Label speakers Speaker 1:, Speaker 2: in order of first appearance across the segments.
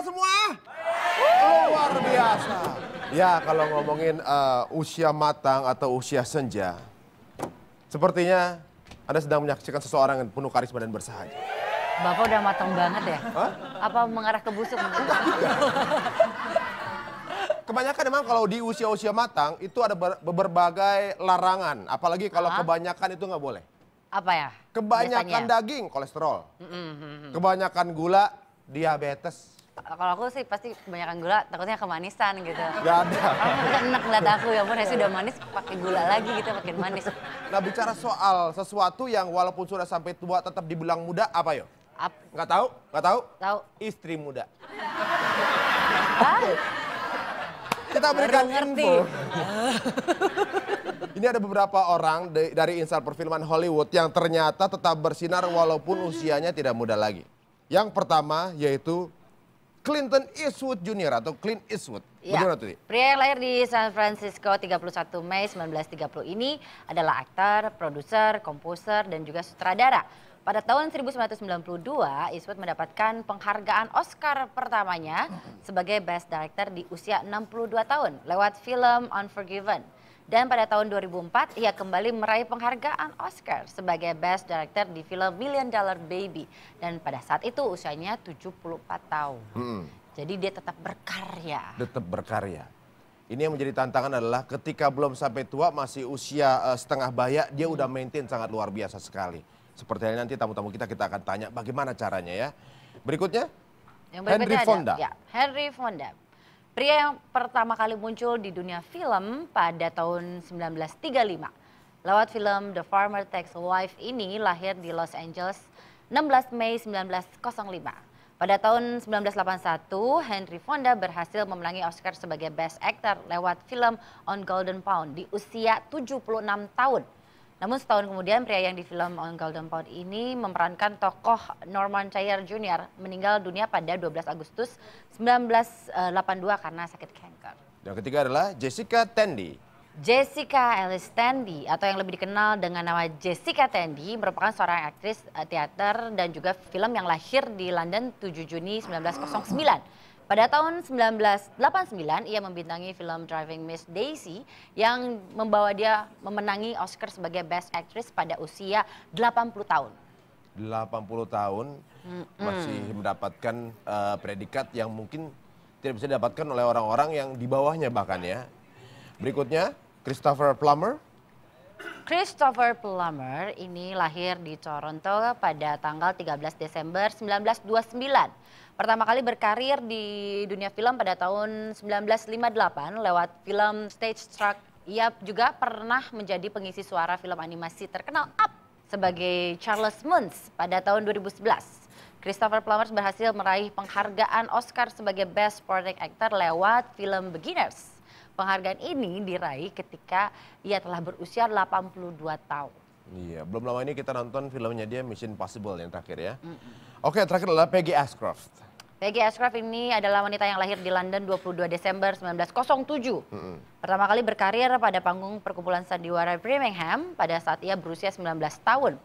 Speaker 1: lancar semua? Luar biasa. Ya, kalau ngomongin uh, usia matang atau usia senja, sepertinya Anda sedang menyaksikan seseorang yang penuh karisma dan
Speaker 2: bersahaja. Bapak udah matang banget ya? Hah? Apa mengarah ke busuk?
Speaker 1: kebanyakan memang kalau di usia-usia matang itu ada ber berbagai larangan. Apalagi kalau Aha. kebanyakan itu nggak boleh.
Speaker 2: Apa ya? Kebanyakan biasanya? Ya? daging
Speaker 1: kolesterol. Mm -hmm. Kebanyakan gula diabetes
Speaker 2: kalau aku sih pasti kebanyakan gula takutnya kemanisan gitu. Gak ada. Orang enak ngeliat aku ya pun ya sudah udah manis pakai gula lagi gitu makin manis. Nah bicara
Speaker 1: soal sesuatu yang walaupun sudah sampai tua tetap dibilang muda apa yo? Ap Gak tahu? Gak tahu? Tahu. Istri muda. Hah? Kita berikan info. Ini ada beberapa orang dari insan perfilman Hollywood yang ternyata tetap bersinar walaupun usianya tidak muda lagi. Yang pertama yaitu Clinton Eastwood Jr. atau Clint Eastwood. Ya. Bagaimana tuh?
Speaker 2: Pria yang lahir di San Francisco 31 Mei 1930 ini adalah aktor, produser, komposer, dan juga sutradara. Pada tahun 1992, Eastwood mendapatkan penghargaan Oscar pertamanya sebagai Best Director di usia 62 tahun lewat film Unforgiven. Dan pada tahun 2004, ia kembali meraih penghargaan Oscar sebagai Best Director di film Million Dollar Baby. Dan pada saat itu usianya 74 tahun. Hmm. Jadi dia tetap berkarya.
Speaker 1: Tetap berkarya. Ini yang menjadi tantangan adalah ketika belum sampai tua masih usia uh, setengah bayak dia hmm. udah maintain sangat luar biasa sekali. Seperti yang nanti tamu-tamu kita kita akan tanya bagaimana caranya ya. Berikutnya
Speaker 2: yang Henry Fonda. Ada, ya, Henry Fonda. Pria yang pertama kali muncul di dunia film pada tahun 1935. Lewat film The Farmer Takes a Wife ini lahir di Los Angeles 16 Mei 1905. Pada tahun 1981, Henry Fonda berhasil memenangi Oscar sebagai Best Actor lewat film On Golden Pound di usia 76 tahun. Namun setahun kemudian pria yang di film On Golden Pond ini memerankan tokoh Norman Chayer Jr. meninggal dunia pada 12 Agustus 1982 karena sakit kanker.
Speaker 1: Yang ketiga adalah Jessica Tandy.
Speaker 2: Jessica Ellis Tandy atau yang lebih dikenal dengan nama Jessica Tandy merupakan seorang aktris eh, teater dan juga film yang lahir di London 7 Juni 1909 pada tahun 1989, ia membintangi film Driving Miss Daisy yang membawa dia memenangi Oscar sebagai Best Actress pada usia 80 tahun.
Speaker 1: 80 tahun mm -hmm. masih mendapatkan uh, predikat yang mungkin tidak bisa didapatkan oleh orang-orang yang di bawahnya bahkan ya. Berikutnya, Christopher Plummer
Speaker 2: Christopher Plummer ini lahir di Toronto pada tanggal 13 Desember 1929. Pertama kali berkarir di dunia film pada tahun 1958 lewat film Stage Struck. Ia juga pernah menjadi pengisi suara film animasi terkenal Up sebagai Charles Muntz pada tahun 2011. Christopher Plummer berhasil meraih penghargaan Oscar sebagai Best Supporting Actor lewat film Beginners. Penghargaan ini diraih ketika ia telah berusia 82 tahun.
Speaker 1: Iya, belum lama ini kita nonton filmnya dia Mission Possible yang terakhir ya. Mm -mm. Oke, terakhir adalah Peggy Ashcroft.
Speaker 2: Peggy Ashcroft ini adalah wanita yang lahir di London 22 Desember 1907. Mm -mm. Pertama kali berkarir pada panggung perkumpulan sandiwara Birmingham pada saat ia berusia 19 tahun.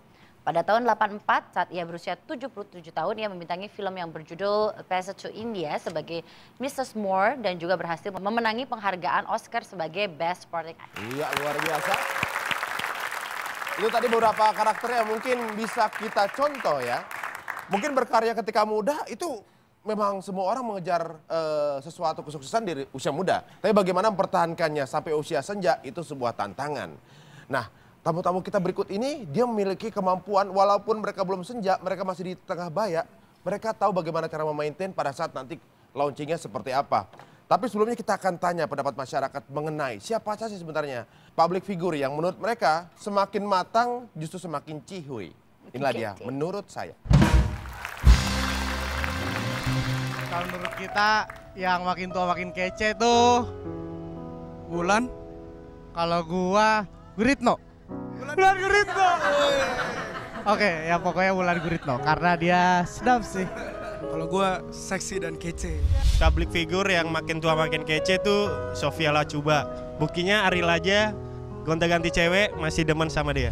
Speaker 2: Pada tahun 84, saat ia berusia 77 tahun, ia membintangi film yang berjudul Passage to India sebagai Mrs. Moore dan juga berhasil memenangi penghargaan Oscar sebagai Best Supporting Actor.
Speaker 1: Iya, luar biasa. Itu tadi beberapa karakter yang mungkin bisa kita contoh ya. Mungkin berkarya ketika muda itu memang semua orang mengejar uh, sesuatu kesuksesan di usia muda. Tapi bagaimana mempertahankannya sampai usia senja itu sebuah tantangan. Nah, tamu-tamu kita berikut ini dia memiliki kemampuan walaupun mereka belum senja, mereka masih di tengah bayak, mereka tahu bagaimana cara memaintain pada saat nanti launchingnya seperti apa. Tapi sebelumnya kita akan tanya pendapat masyarakat mengenai siapa saja sebenarnya public figure yang menurut mereka semakin matang justru semakin cihui. Inilah dia menurut saya. Kalau menurut kita yang makin tua makin kece tuh Bulan. Kalau gua Gritno. Bulan Guritno. Oke, okay, ya pokoknya Bulan Guritno karena dia sedap sih. Kalau gue seksi dan kece. Public figure yang makin tua makin kece tuh Sofia Coba. Buktinya Aril aja gonta-ganti cewek masih demen sama dia.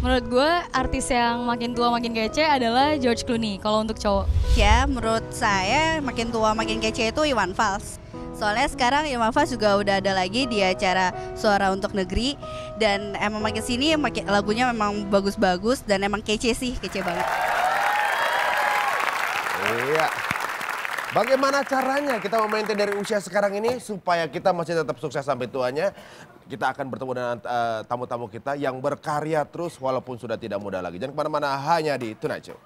Speaker 2: Menurut gue artis yang makin tua makin kece adalah George Clooney kalau untuk cowok. Ya menurut saya makin tua makin kece itu Iwan Fals.
Speaker 1: Soalnya sekarang Fas juga udah ada lagi di acara Suara untuk Negeri dan emang makin sini makin lagunya memang bagus-bagus dan emang kece sih, kece banget. Iya. Bagaimana caranya kita memaintain dari usia sekarang ini supaya kita masih tetap sukses sampai tuanya? Kita akan bertemu dengan eh, tamu-tamu uh, kita yang berkarya terus walaupun sudah tidak muda lagi. Jangan kemana-mana, hanya di Tonight